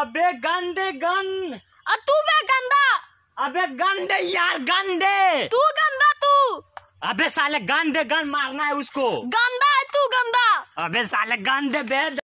अबे गंदे गन तू बे गंदा अबे गंदे यार गंदे तू गंदा तू अबे साले गंदे गन मारना है उसको गंदा है तू गंदा अबे साले गंदे बे